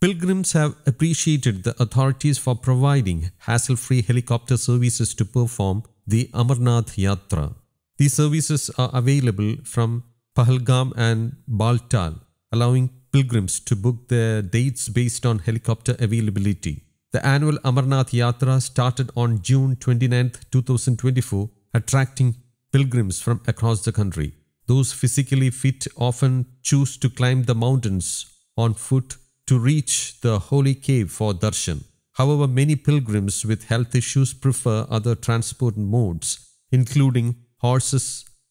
Pilgrims have appreciated the authorities for providing hassle-free helicopter services to perform the Amarnath Yatra. These services are available from Pahalgam and Baltal, allowing pilgrims to book their dates based on helicopter availability. The annual Amarnath Yatra started on June 29, 2024, attracting pilgrims from across the country. Those physically fit often choose to climb the mountains on foot to reach the holy cave for darshan. However, many pilgrims with health issues prefer other transport modes, including horses,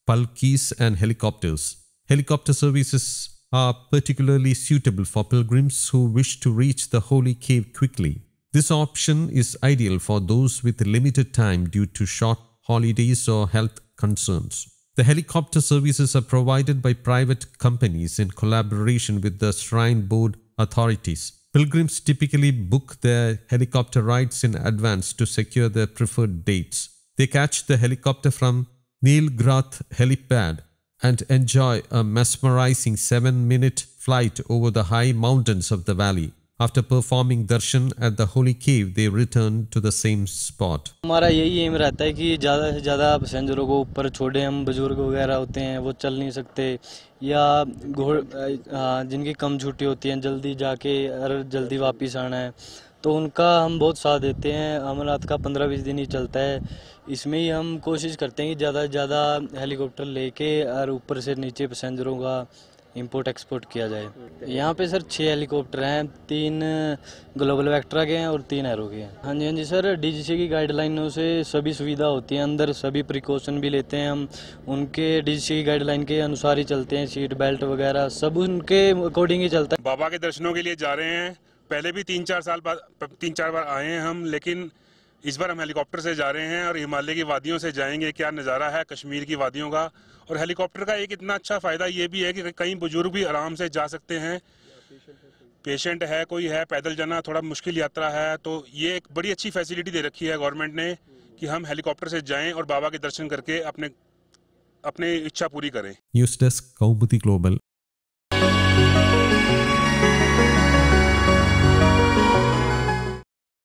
palkis, and helicopters. Helicopter services are particularly suitable for pilgrims who wish to reach the holy cave quickly. This option is ideal for those with limited time due to short holidays or health concerns. The helicopter services are provided by private companies in collaboration with the Shrine Board authorities. Pilgrims typically book their helicopter rides in advance to secure their preferred dates. They catch the helicopter from Nilgrath helipad and enjoy a mesmerizing seven minute flight over the high mountains of the valley. After performing darshan at the holy cave, they returned to the same spot. हमारा यही M रहता है कि ज़्यादा से ज़्यादा पैसेंजरों को ऊपर छोड़े हम बुजुर्ग वगैरह होते हैं वो चल नहीं सकते या घोड़ जिनकी कम छुट्टी होती है जल्दी जाके अगर जल्दी वापस आना है तो उनका हम बहुत साथ देते हैं अमरनाथ का पंद्रह बीस दिन ही चलता है इसमें ही हम कोशिश करते हैं कि ज़्यादा से ज़्यादा हेलीकॉप्टर लेके और ऊपर से नीचे पैसेंजरों का इंपोर्ट एक्सपोर्ट किया जाए यहाँ पे सर छः हेलीकॉप्टर हैं तीन ग्लोबल वैक्ट्रा के हैं और तीन एरो के हैं हाँ जी हाँ जी सर डीजीसी की गाइडलाइनों से सभी सुविधा होती है अंदर सभी प्रिकॉशन भी लेते हैं हम उनके डीजीसी की गाइडलाइन के अनुसार ही चलते हैं सीट बेल्ट वगैरह सब उनके अकॉर्डिंग ही चलता है बाबा के दर्शनों के लिए जा रहे हैं पहले भी तीन चार साल बाद तीन चार बार आए हैं हम लेकिन इस बार हम हेलीकॉप्टर से जा रहे हैं और हिमालय की वादियों से जाएंगे क्या नज़ारा है कश्मीर की वादियों का और हेलीकॉप्टर का एक इतना अच्छा फ़ायदा ये भी है कि कई बुजुर्ग भी आराम से जा सकते हैं पेशेंट है कोई है पैदल जाना थोड़ा मुश्किल यात्रा है तो ये एक बड़ी अच्छी फैसिलिटी दे रखी है गवर्नमेंट ने कि हम हेलीकॉप्टर से जाएं और बाबा के दर्शन करके अपने अपने इच्छा पूरी करें न्यूज डेस्क കൗമുദി ग्लोबल